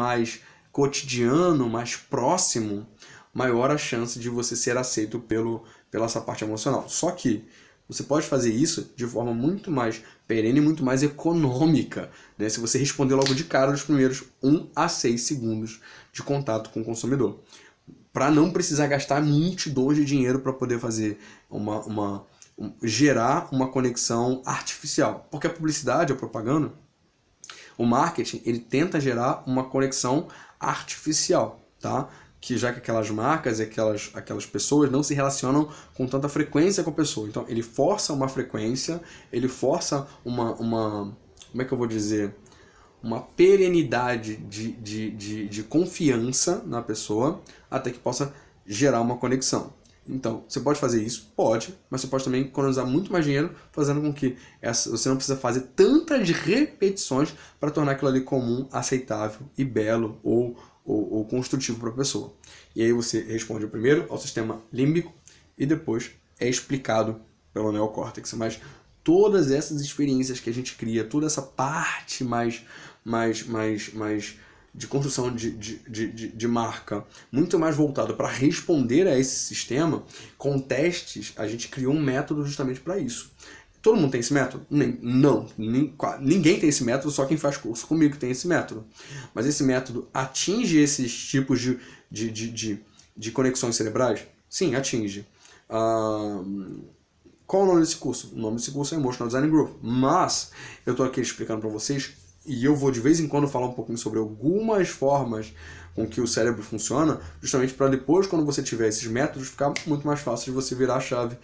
mais cotidiano, mais próximo, maior a chance de você ser aceito pelo, pela essa parte emocional. Só que você pode fazer isso de forma muito mais perene, muito mais econômica, né? se você responder logo de cara nos primeiros 1 a 6 segundos de contato com o consumidor. Para não precisar gastar multidões de dinheiro para poder fazer uma, uma um, gerar uma conexão artificial. Porque a publicidade, a propaganda, o marketing, ele tenta gerar uma conexão artificial, tá? Que já que aquelas marcas e aquelas, aquelas pessoas não se relacionam com tanta frequência com a pessoa. Então, ele força uma frequência, ele força uma... uma como é que eu vou dizer? uma perenidade de, de, de, de, confiança na pessoa até que possa gerar uma conexão. Então, você pode fazer isso? Pode, mas você pode também economizar muito mais dinheiro, fazendo com que essa, você não precisa fazer tantas repetições para tornar aquilo ali comum, aceitável e belo ou, ou, ou construtivo para a pessoa. E aí você responde primeiro ao sistema límbico e depois é explicado pelo neocórtex. Mas todas essas experiências que a gente cria, toda essa parte mais, mais, mais, mais de construção de, de, de, de marca muito mais voltado para responder a esse sistema, com testes a gente criou um método justamente para isso. Todo mundo tem esse método? Nem, não. Nem, ninguém tem esse método, só quem faz curso comigo tem esse método. Mas esse método atinge esses tipos de, de, de, de, de conexões cerebrais? Sim, atinge. Uh, qual o nome desse curso? O nome desse curso é Emotional Design Group. Mas eu estou aqui explicando para vocês e eu vou de vez em quando falar um pouquinho sobre algumas formas com que o cérebro funciona, justamente para depois, quando você tiver esses métodos, ficar muito mais fácil de você virar a chave